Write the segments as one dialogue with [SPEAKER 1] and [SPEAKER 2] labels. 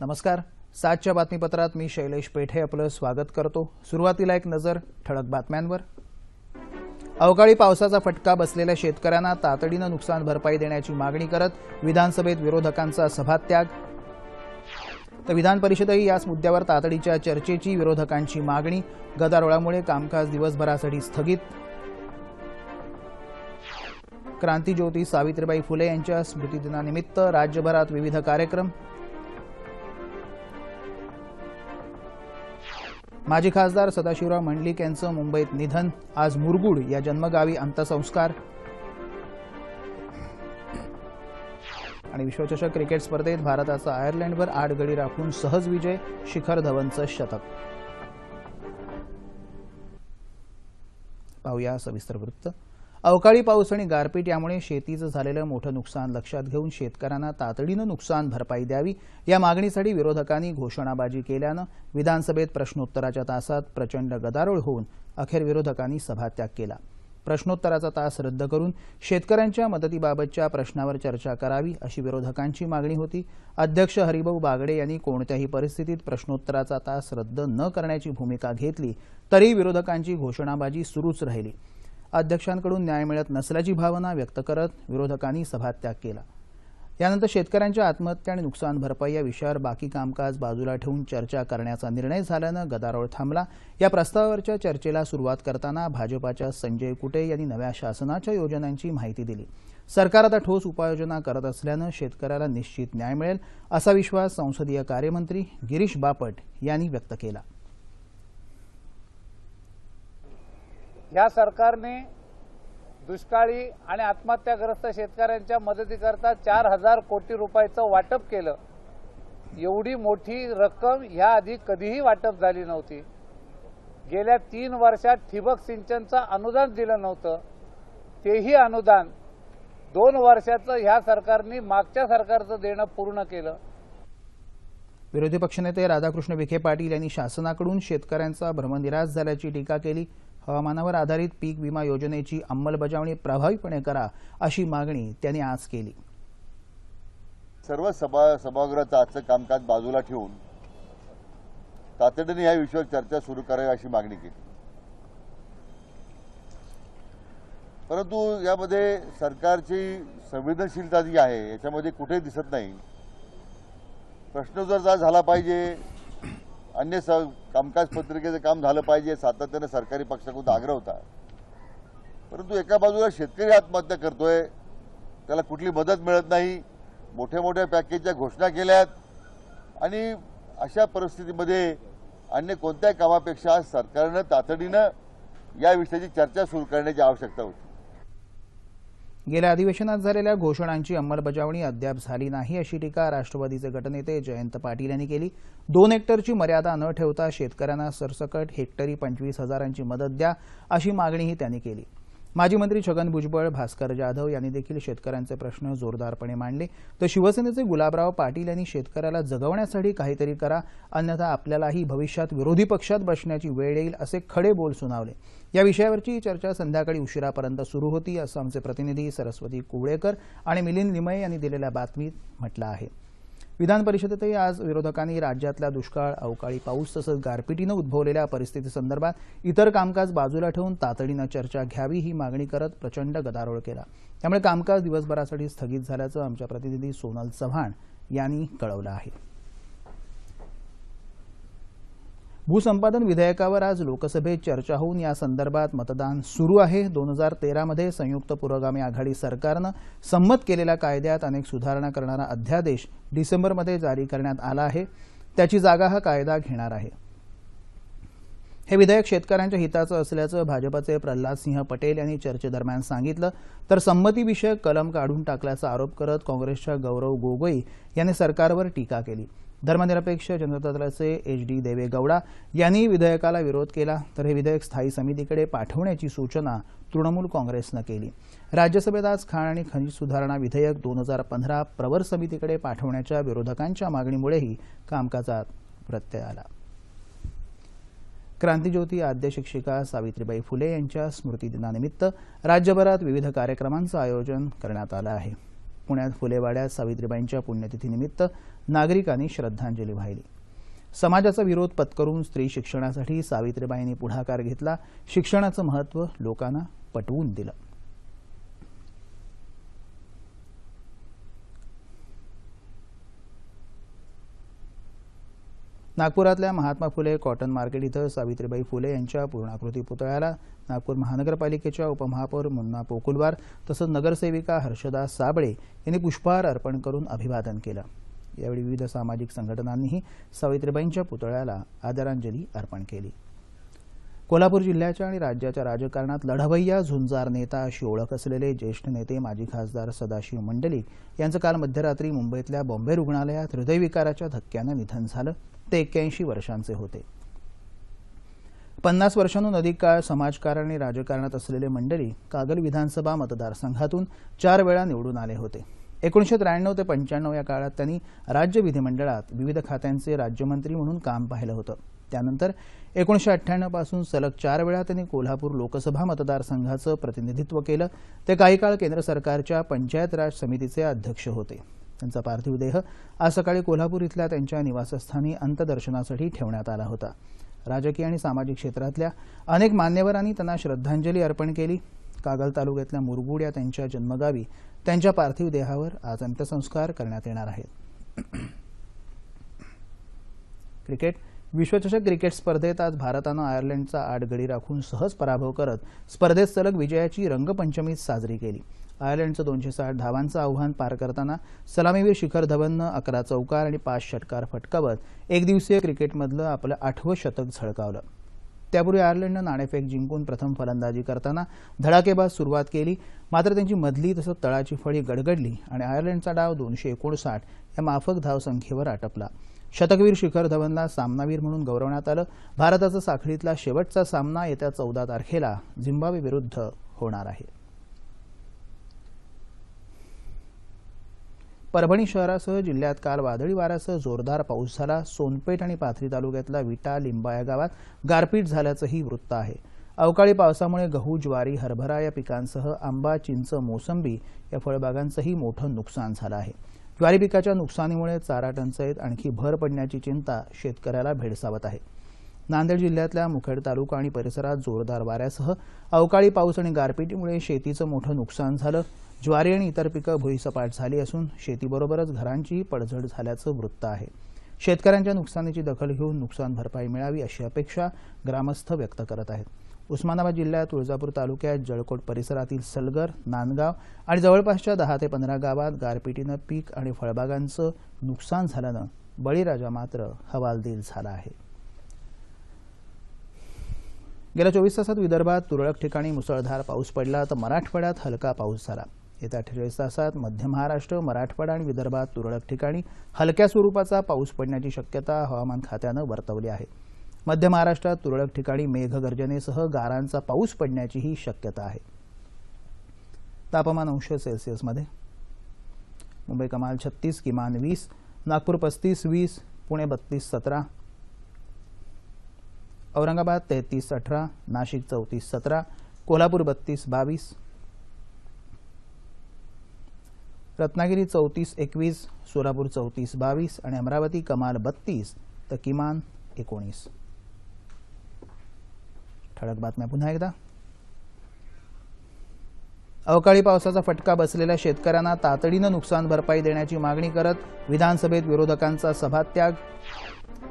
[SPEAKER 1] नमस्कार सातच्या बातमीपत्रात मी शैलेश पेठे आपलं स्वागत करतो सुरुवातीला एक नजर ठळक बातम्यांवर अवकाळी पावसाचा फटका बसलेल्या शेतकऱ्यांना तातडीनं नुकसान भरपाई देण्याची मागणी करत विधानसभेत विरोधकांचा सभात्याग तर विधान याच मुद्द्यावर तातडीच्या चर्चेची विरोधकांची मागणी गदारोळामुळे कामकाज दिवसभरासाठी स्थगित क्रांतीज्योती सावित्रीबाई फुले यांच्या स्मृतिदिनानिमित्त राज्यभरात विविध कार्यक्रम माजी खासदार सदाशिवराव मंडलिक यांचं मुंबईत निधन आज मुरगुड या जन्मगावी अंत्यसंस्कार आणि विश्वचषक क्रिकेट स्पर्धेत भारताचा आयर्लंडवर आठ गडी राखून सहज विजय शिखर धवनचं शतक पाहूया सविस्तर वृत्त अवकाळी पाऊस आणि गारपीट यामुळे शेतीचं झालेलं मोठं नुकसान लक्षात घेऊन शेतकऱ्यांना तातडीनं नुकसान भरपाई द्यावी या मागणीसाठी विरोधकांनी घोषणाबाजी केल्यानं विधानसभेत प्रश्नोत्तराच्या तासात प्रचंड गदारोळ होऊन अखेर विरोधकांनी सभात्याग केला प्रश्नोत्तराचा तास रद्द करून शेतकऱ्यांच्या मदतीबाबतच्या प्रश्नावर चर्चा करावी अशी विरोधकांची मागणी होती अध्यक्ष हरिभाऊ बागडे यांनी कोणत्याही परिस्थितीत प्रश्नोत्तराचा तास रद्द न करण्याची भूमिका घेतली तरी विरोधकांची घोषणाबाजी सुरूच राहिली अध्यक्षांकडून न्याय मिळत नसल्याची भावना व्यक्त करत विरोधकांनी सभात्याग केला यानंतर शेतकऱ्यांच्या आत्महत्या आणि नुकसान भरपाई या विषयावर बाकी कामकाज बाजूला ठेवून चर्चा करण्याचा निर्णय झाल्यानं गदारोळ थांबला या प्रस्तावावरच्या चर्चेला सुरुवात करताना भाजपाच्या संजय कुटे यांनी नव्या शासनाच्या योजनांची माहिती दिली सरकार आता ठोस उपाययोजना करत असल्यानं शेतकऱ्याला निश्चित न्याय मिळेल असा विश्वास संसदीय कार्यमंत्री गिरीश बापट यांनी व्यक्त केला या सरकारने दुष्काळी आणि आत्महत्याग्रस्त शेतकऱ्यांच्या मदतीकरता चार हजार कोटी रुपयाचं वाटप केलं एवढी मोठी रक्कम ह्या आधी कधीही वाटप झाली नव्हती गेल्या तीन वर्षात ठिबक सिंचनचं अनुदान दिलं नव्हतं तेही अनुदान दोन वर्षाचं ह्या सरकारने मागच्या सरकारचं देणं पूर्ण केलं विरोधी पक्षनेते राधाकृष्ण विखे पाटील यांनी शासनाकडून शेतकऱ्यांचा भ्रमनिराश झाल्याची टीका केली हवामानावर आधारित पीक विमा योजनेची अंमलबजावणी प्रभावीपणे करा अशी मागणी त्यांनी आज केली सर्व सभा सभागृहाचं आजचं कामकाज बाजूला ठेवून तातडीने या विषयावर चर्चा सुरू करावी अशी मागणी केली परंतु यामध्ये सरकारची संवेदनशीलता जी आहे याच्यामध्ये कुठेही दिसत नाही प्रश्न जर झाला पाहिजे अन्य स कामकाज पत्रिकेचं काम झालं पाहिजे सातत्यानं सरकारी पक्षाकडून आग्रह होता परंतु एका बाजूला शेतकरी आत्महत्या करतोय त्याला कुठली मदत मिळत नाही मोठ्या मोठ्या पॅकेजच्या घोषणा केल्यात आणि अशा परिस्थितीमध्ये अन्य कोणत्याही कामापेक्षा सरकारनं तातडीनं या विषयाची चर्चा सुरू करण्याची आवश्यकता होती गेल्या अधिवेशनात झालेल्या घोषणांची अंमलबजावणी अद्याप झाली नाही अशी टीका राष्ट्रवादीचे गटनेते जयंत पाटील यांनी केली दोन हेक्टरची मर्यादा न ठेवता शेतकऱ्यांना सरसकट हेक्टरी पंचवीस हजारांची मदत द्या अशी मागणीही त्यांनी केली माजी मंत्री छगन भुजबळ भास्कर जाधव यांनी देखील शेतकऱ्यांचे प्रश्न जोरदारपणे मांडले तर शिवसेनेचे गुलाबराव पाटील यांनी शेतकऱ्याला जगवण्यासाठी काहीतरी करा अन्यथा आपल्यालाही भविष्यात विरोधी पक्षात बसण्याची वेळ येईल असे खडे बोल सुनावले या विषयावरची चर्चा संध्याकाळी उशिरापर्यंत सुरू होती असं आमचे प्रतिनिधी सरस्वती कुवळेकर आणि मिलिंद लिमये यांनी दिलेल्या बातमीत म्हटलं आहे विधान परिषदेतही आज विरोधकांनी राज्यातल्या दुष्काळ अवकाळी पाऊस तसंच गारपिटीनं उद्भवलेल्या परिस्थितीसंदर्भात इतर कामकाज बाजूला ठेवून तातडीनं चर्चा घ्यावी ही मागणी करत प्रचंड गदारोळ केला त्यामुळे कामकाज दिवसभरासाठी स्थगित झाल्याचं आमच्या प्रतिनिधी सोनल चव्हाण यांनी कळवलं आहे भूसंपादन विधेयकावर आज लोकसभेत चर्चा होऊन या संदर्भात मतदान सुरू आहे दोन हजार तेरामध्ये संयुक्त पुरोगामी आघाडी सरकारनं संमत केलेल्या कायद्यात अनेक सुधारणा करणारा अध्यादेश डिसेंबरमध्ये जारी करण्यात आला आहे त्याची जागा हा कायदा घेणार आहे हे विधेयक शेतकऱ्यांच्या हिताचं असल्याचं भाजपाचे प्रल्हाद सिंह पटेल यांनी चर्चेदरम्यान सांगितलं तर संमतीविषयक कलम काढून टाकल्याचा आरोप करत काँग्रेसच्या गौरव गोगोई यांनी सरकारवर टीका केली धर्मनिरपेक्ष जनता दलाचे एच डी देवेगौडा यांनी विधेयकाला विरोध केला तर हे विधेयक स्थायी समितीकडे पाठवण्याची सूचना तृणमूल काँग्रेसनं केली राज्यसभेत आज खाण आणि खनिज सुधारणा विधेयक दोन हजार पंधरा प्रवर समितीकडे पाठवण्याच्या विरोधकांच्या मागणीमुळेही कामकाजात प्रत्यय आला क्रांतीज्योती आद्य शिक्षिका सावित्रीबाई फुले यांच्या स्मृतिदिनानिमित्त राज्यभरात विविध कार्यक्रमांचं आयोजन करण्यात आलं आहे पुण्यात फुलेवाड्यात सावित्रीबाईंच्या पुण्यतिथीनिमित्त नागरिकांनी श्रद्धांजली वाहिली समाजाचा विरोध पत्करून स्त्री शिक्षणासाठी सावित्रीबाईंनी पुढाकार घेतला शिक्षणाचं महत्त्व लोकांना पटवून दिलं नागपुरातल्या महात्मा फुले कॉटन मार्केट इथं सावित्रीबाई फुले यांच्या पूर्णाकृती पुतळ्याला नागपूर महानगरपालिकेच्या उपमहापौर मुन्ना पोकुलवार तसंच नगरसेविका हर्षदा साबळे यांनी पुष्पहार अर्पण करून अभिवादन केलं यावेळी विविध सामाजिक संघटनांनीही सावित्रीबाईंच्या पुतळ्याला आदरांजली अर्पण केली कोल्हापूर जिल्ह्याच्या आणि राज्याच्या राजकारणात लढवय्या झुंजार नेता अशी ओळख असलेले ज्येष्ठ नेते माजी खासदार सदाशिव मंडलिक यांचं काल मध्यरात्री मुंबईतल्या बॉम्बे रुग्णालयात हृदयविकाराच्या धक्क्यानं निधन झालं ते एक्क्याऐंशी वर्षांचे होते पन्नास वर्षांहून अधिक काळ समाजकारण आणि राजकारणात असलेले मंडळी कागल विधानसभा मतदारसंघातून चार वेळा निवडून आले होते एकोणीशे त्र्याण्णव ते पंच्याण्णव या काळात त्यांनी राज्य विधिमंडळात विविध खात्यांचे राज्यमंत्री म्हणून काम पाहिलं होतं त्यानंतर एकोणीसशे अठ्ठ्याण्णवपासून सलग चार वेळा त्यांनी कोल्हापूर लोकसभा मतदारसंघाचं प्रतिनिधित्व केलं ते काही काळ केंद्र सरकारच्या पंचायत राज समितीचे अध्यक्ष होते त्यांचा पार्थिव देह आज सकाळी कोल्हापूर इथल्या त्यांच्या निवासस्थानी अंत्यदर्शनासाठी ठेवण्यात आला होता राजकीय आणि सामाजिक क्षेत्रातल्या अनेक मान्यवरांनी त्यांना श्रद्धांजली अर्पण केली कागल तालुक्यातल्या मुरगुड या त्यांच्या जन्मगावी त्यांच्या पार्थिव देहावर आज अंत्यसंस्कार करण्यात येणार आहेत क्रिकेट विश्वचषक क्रिकेट स्पर्धेत आज भारतानं आयर्लंडचा आठ गडी राखून सहज पराभव करत स्पर्धेत सलग विजयाची रंगपंचमी साजरी केली आयर्लंडचं दोनशे साठ धावांचं आव्हान पार करताना सलामीवीर शिखर धवननं अकरा चौकार आणि पाच षटकार फटकावत एकदिवसीय क्रिकेटमधलं आपलं आठवं शतक झळकावलं त्यापूर्वी आयर्लंडनं नाणेफेक जिंकून प्रथम फलंदाजी करताना धडाकेबाज सुरुवात केली मात्र त्यांची मधली तसंच तळाची फळी गडगडली आणि आयर्लंडचा डाव दोनशे एकोणसाठ या माफक धावसंख्येवर आटपला शतकवीर शिखर धवनला सामनावीर म्हणून गौरवण्यात आलं भारताचा साखळीतला शेवटचा सामना येत्या चौदा तारखेला झिम्बाब्वे विरुद्ध होणार आहे परभणी शहरासह जिल्ह्यात काल वादळी वाऱ्यासह जोरदार पाऊस झाला सोनपेठ आणि पाथरी तालुक्यातल्या विटा लिंबा या गावात गारपीट झाल्याचंही वृत्त आहे अवकाळी पावसामुळे गहू ज्वारी हरभरा या पिकांसह आंबा चिंच मोसंबी या फळबागांचंही मोठं नुकसान झालं आहे ज्वारी पिकाच्या नुकसानीमुळे चारा टंचाईत आणखी भर पडण्याची चिंता शेतकऱ्याला भेडसावत आहे नांदेड जिल्ह्यातल्या मुखेड तालुका आणि परिसरात जोरदार वाऱ्यासह अवकाळी पाऊस आणि गारपिटीमुळे शेतीचं मोठं नुकसान झालं ज्वारी आणि इतर पिकं भुईसपाट झाली असून शेतीबरोबरच घरांचीही पडझड झाल्याचं वृत्त आहे शेतकऱ्यांच्या नुकसानीची दखल घेऊन नुकसान भरपाई मिळावी अशी अपेक्षा ग्रामस्थ व्यक्त करत आहेत उस्मानाबाद जिल्ह्यात तुळजापूर तालुक्यात जळकोट परिसरातील सलगर नांदगाव आणि जवळपासच्या दहा ते पंधरा गावात गारपिटीनं पीक आणि फळबागांचं नुकसान झाल्यानं बळीराजा मात्र हवालदिल झाला आहे गेल्या चोवीस तासात विदर्भात तुरळक ठिकाणी मुसळधार पाऊस पडला तर मराठवाड्यात हलका पाऊस झाला येत्या अठ्ठेचाळीस तासात मध्य महाराष्ट्र मराठवाडा आणि विदर्भात तुरळक ठिकाणी हलक्या स्वरूपाचा पाऊस पडण्याची शक्यता हवामान खात्यानं वर्तवली आहे मध्य महाराष्ट्रात तुरळक ठिकाणी मेघगर्जनेसह गारांचा पाऊस पडण्याचीही शक्यता आहे तापमान अंश सेल्सिअसमध्ये मुंबई कमाल छत्तीस किमान वीस नागपूर पस्तीस वीस पुणे बत्तीस सतरा औरंगाबाद तेहतीस अठरा नाशिक चौतीस सतरा कोल्हापूर बत्तीस बावीस रत्नागिरी चौतीस एकवीस सोलापूर चौतीस बावीस आणि अमरावती कमाल बत्तीस तर किमान एकोणीस ठळक बातम्या पुन्हा एकदा अवकाळी पावसाचा फटका बसलेल्या शेतकऱ्यांना तातडीनं नुकसान भरपाई देण्याची मागणी करत विधानसभेत विरोधकांचा सभात्याग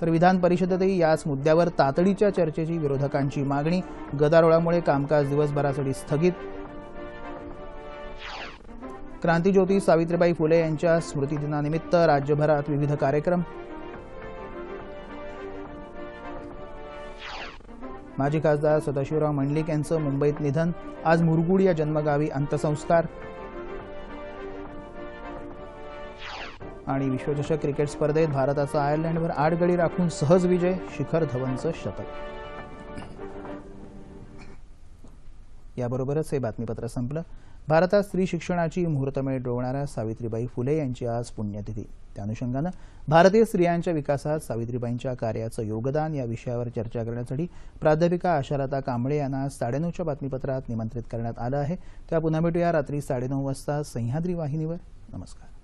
[SPEAKER 1] तर विधान परिषदेतही याच मुद्द्यावर तातडीच्या चर्चेची विरोधकांची मागणी गदारोळामुळे कामकाज दिवसभरासाठी स्थगित क्रांतीज्योती सावित्रीबाई फुले यांच्या स्मृतिदिनानिमित्त राज्यभरात विविध कार्यक्रम माजी खासदार सदाशिवराव मंडलिक यांचं मुंबईत निधन आज मुरगुड या जन्मगावी अंत्यसंस्कार आणि विश्वचषक क्रिकेट स्पर्धेत भारताचा आयर्लंडवर आठ गडी राखून सहज विजय शिखर धवनचं शतक याबरोबरच हे बातमीपत्र संपलं भारतात स्त्री शिक्षणाची मुहूर्तमेळ डोळणाऱ्या सावित्रीबाई फुले यांची आज पुण्यतिथी त्या अनुषंगानं भारतीय स्त्रियांच्या विकासात सावित्रीबाईंच्या कार्याचं योगदान या विषयावर चर्चा करण्यासाठी प्राध्यापिका आशालता कांबळे यांना साडेनऊच्या बातमीपत्रात निमंत्रित करण्यात आलं आहे त्या पुन्हा भेटूया रात्री साडेनऊ वाजता सह्याद्री वाहिनीवर नमस्कार